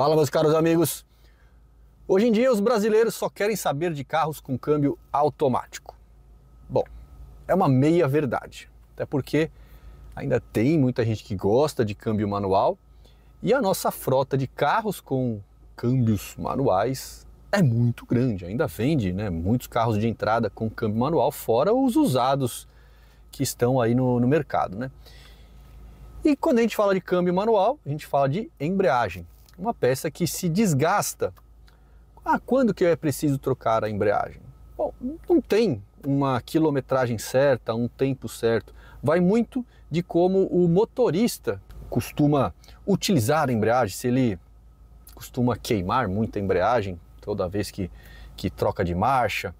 Fala, meus caros amigos. Hoje em dia, os brasileiros só querem saber de carros com câmbio automático. Bom, é uma meia verdade, até porque ainda tem muita gente que gosta de câmbio manual e a nossa frota de carros com câmbios manuais é muito grande. Ainda vende né, muitos carros de entrada com câmbio manual, fora os usados que estão aí no, no mercado. Né? E quando a gente fala de câmbio manual, a gente fala de embreagem uma peça que se desgasta. Ah, quando que é preciso trocar a embreagem? Bom, não tem uma quilometragem certa, um tempo certo. Vai muito de como o motorista costuma utilizar a embreagem, se ele costuma queimar muita embreagem toda vez que, que troca de marcha.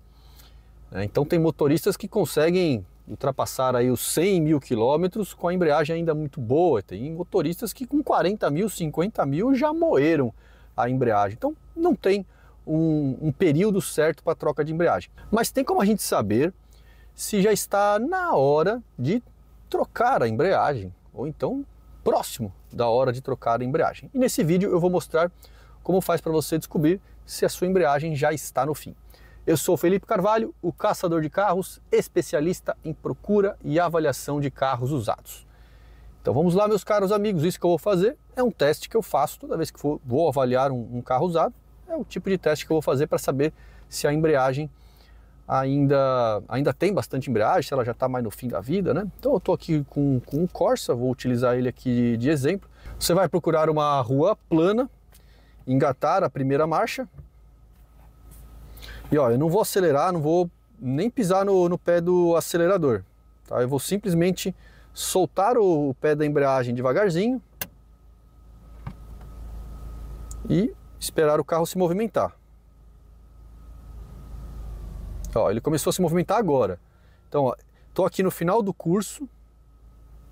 Né? Então tem motoristas que conseguem ultrapassar aí os 100 mil quilômetros com a embreagem ainda muito boa. Tem motoristas que com 40 mil, 50 mil já moeram a embreagem. Então não tem um, um período certo para troca de embreagem. Mas tem como a gente saber se já está na hora de trocar a embreagem ou então próximo da hora de trocar a embreagem. E nesse vídeo eu vou mostrar como faz para você descobrir se a sua embreagem já está no fim. Eu sou Felipe Carvalho, o caçador de carros, especialista em procura e avaliação de carros usados. Então vamos lá, meus caros amigos, isso que eu vou fazer é um teste que eu faço toda vez que for, vou avaliar um, um carro usado. É o tipo de teste que eu vou fazer para saber se a embreagem ainda, ainda tem bastante embreagem, se ela já está mais no fim da vida, né? Então eu estou aqui com, com um Corsa, vou utilizar ele aqui de exemplo. Você vai procurar uma rua plana, engatar a primeira marcha, e ó, eu não vou acelerar, não vou nem pisar no, no pé do acelerador. Tá? Eu vou simplesmente soltar o pé da embreagem devagarzinho e esperar o carro se movimentar. Ó, ele começou a se movimentar agora. Então, ó, tô aqui no final do curso,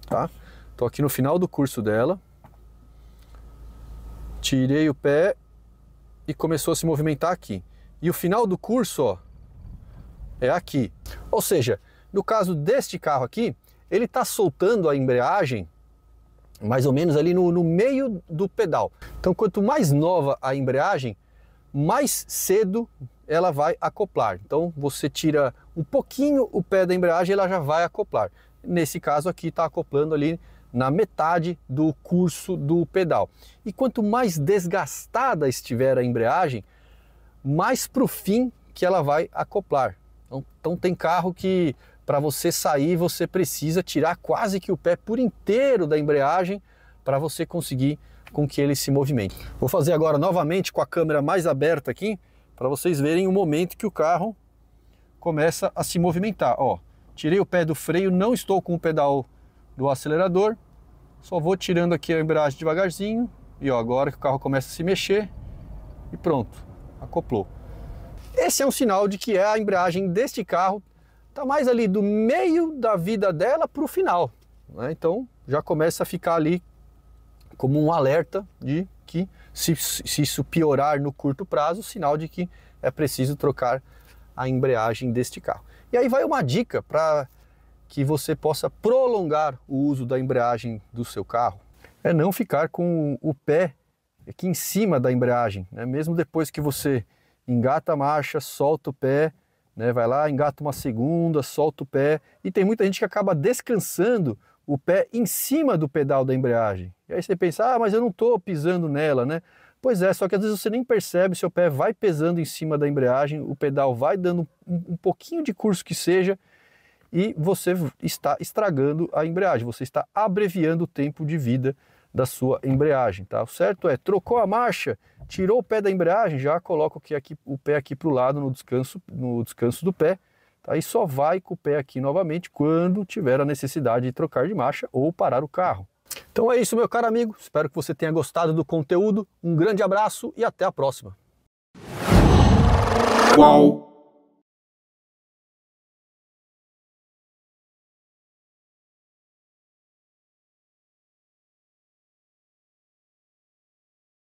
tá? Tô aqui no final do curso dela. Tirei o pé e começou a se movimentar aqui e o final do curso ó, é aqui. Ou seja, no caso deste carro aqui, ele está soltando a embreagem mais ou menos ali no, no, meio do pedal. Então, quanto mais nova a embreagem, mais cedo ela vai acoplar. Então, você tira um pouquinho o pé da embreagem, ela já vai acoplar. Nesse caso aqui, está acoplando ali na metade do curso do pedal. E quanto mais desgastada estiver a embreagem, mais para o fim que ela vai acoplar. Então, então tem carro que para você sair você precisa tirar quase que o pé por inteiro da embreagem para você conseguir com que ele se movimente. Vou fazer agora novamente com a câmera mais aberta aqui para vocês verem o momento que o carro começa a se movimentar. Ó, tirei o pé do freio, não estou com o pedal do acelerador, só vou tirando aqui a embreagem devagarzinho e ó, agora que o carro começa a se mexer e pronto acoplou. Esse é um sinal de que é a embreagem deste carro está mais ali do meio da vida dela para o final. Né? Então já começa a ficar ali como um alerta de que se, se isso piorar no curto prazo, sinal de que é preciso trocar a embreagem deste carro. E aí vai uma dica para que você possa prolongar o uso da embreagem do seu carro. É não ficar com o pé aqui em cima da embreagem, né? mesmo depois que você engata a marcha, solta o pé, né? vai lá, engata uma segunda, solta o pé, e tem muita gente que acaba descansando o pé em cima do pedal da embreagem. E aí você pensa, ah, mas eu não estou pisando nela, né? Pois é, só que às vezes você nem percebe, seu pé vai pesando em cima da embreagem, o pedal vai dando um, um pouquinho de curso que seja, e você está estragando a embreagem, você está abreviando o tempo de vida da sua embreagem, tá? O certo é, trocou a marcha, tirou o pé da embreagem, já coloca aqui, aqui, o pé aqui para o lado no descanso, no descanso do pé, tá? E só vai com o pé aqui novamente quando tiver a necessidade de trocar de marcha ou parar o carro. Então é isso, meu caro amigo. Espero que você tenha gostado do conteúdo. Um grande abraço e até a próxima. Qual?